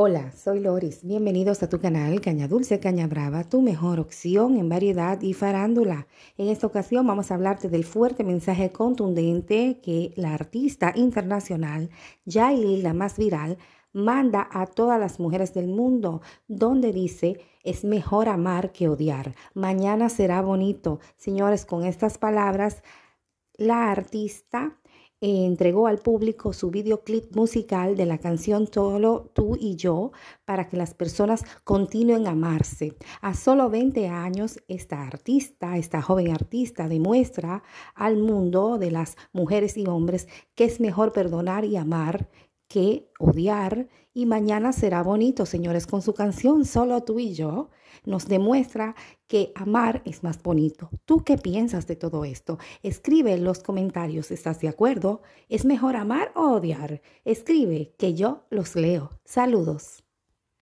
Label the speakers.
Speaker 1: Hola, soy Loris. Bienvenidos a tu canal Caña Dulce, Caña Brava, tu mejor opción en variedad y farándula. En esta ocasión vamos a hablarte del fuerte mensaje contundente que la artista internacional Yailin, la más viral, manda a todas las mujeres del mundo, donde dice, es mejor amar que odiar. Mañana será bonito. Señores, con estas palabras, la artista eh, entregó al público su videoclip musical de la canción Solo tú y yo para que las personas continúen amarse. A solo 20 años, esta artista, esta joven artista, demuestra al mundo de las mujeres y hombres que es mejor perdonar y amar que odiar y mañana será bonito, señores, con su canción Solo tú y yo nos demuestra que amar es más bonito. ¿Tú qué piensas de todo esto? Escribe en los comentarios, ¿estás de acuerdo? ¿Es mejor amar o odiar? Escribe, que yo los leo. Saludos.